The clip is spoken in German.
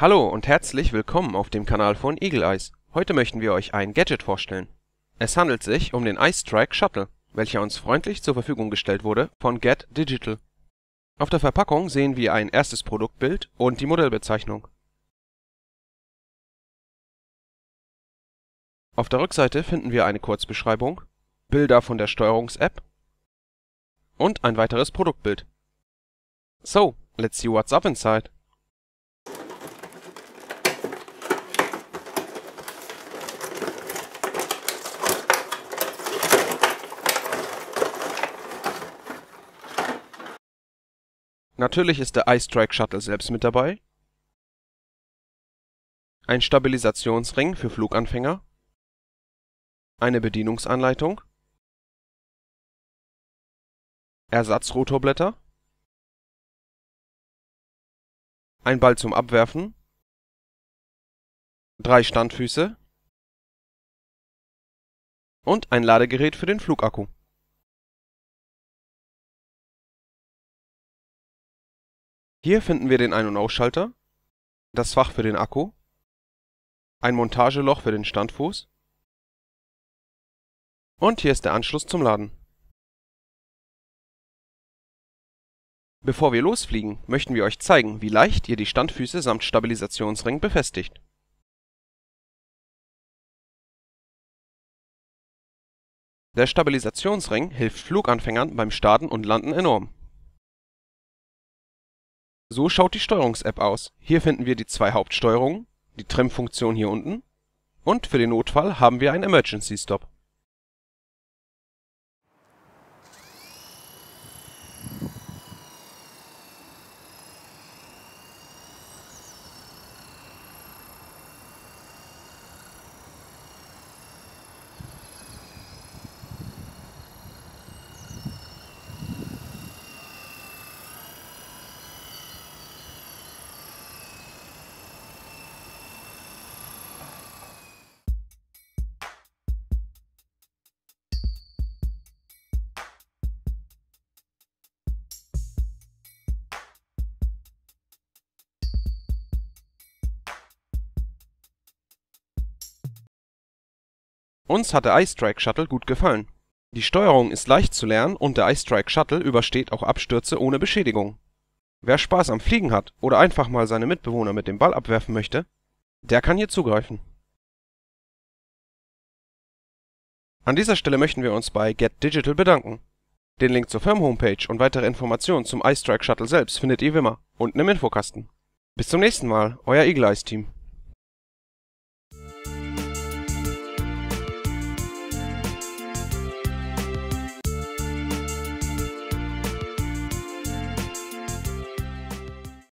Hallo und herzlich willkommen auf dem Kanal von Eagle Eyes. Heute möchten wir euch ein Gadget vorstellen. Es handelt sich um den Ice Strike Shuttle, welcher uns freundlich zur Verfügung gestellt wurde von Get Digital. Auf der Verpackung sehen wir ein erstes Produktbild und die Modellbezeichnung. Auf der Rückseite finden wir eine Kurzbeschreibung, Bilder von der Steuerungs-App und ein weiteres Produktbild. So, let's see what's up inside. Natürlich ist der Eye Strike Shuttle selbst mit dabei, ein Stabilisationsring für Fluganfänger, eine Bedienungsanleitung, Ersatzrotorblätter, ein Ball zum Abwerfen, drei Standfüße und ein Ladegerät für den Flugakku Hier finden wir den Ein und Ausschalter, das Fach für den Akku, ein Montageloch für den Standfuß und hier ist der Anschluss zum Laden. Bevor wir losfliegen, möchten wir euch zeigen, wie leicht ihr die Standfüße samt Stabilisationsring befestigt. Der Stabilisationsring hilft Fluganfängern beim Starten und Landen enorm so schaut die Steuerungs-App aus. Hier finden wir die zwei Hauptsteuerungen, die Trim-Funktion hier unten und für den Notfall haben wir einen Emergency Stop Uns hat der Icestrike Shuttle gut gefallen. Die Steuerung ist leicht zu lernen und der Icestrike Shuttle übersteht auch Abstürze ohne Beschädigung. Wer Spaß am Fliegen hat oder einfach mal seine Mitbewohner mit dem Ball abwerfen möchte, der kann hier zugreifen. An dieser Stelle möchten wir uns bei Get Digital bedanken. Den Link zur Firmenhomepage und weitere Informationen zum Icestrike Shuttle selbst findet ihr wie immer unten im Infokasten. Bis zum nächsten Mal, euer Eagle Eyes Team.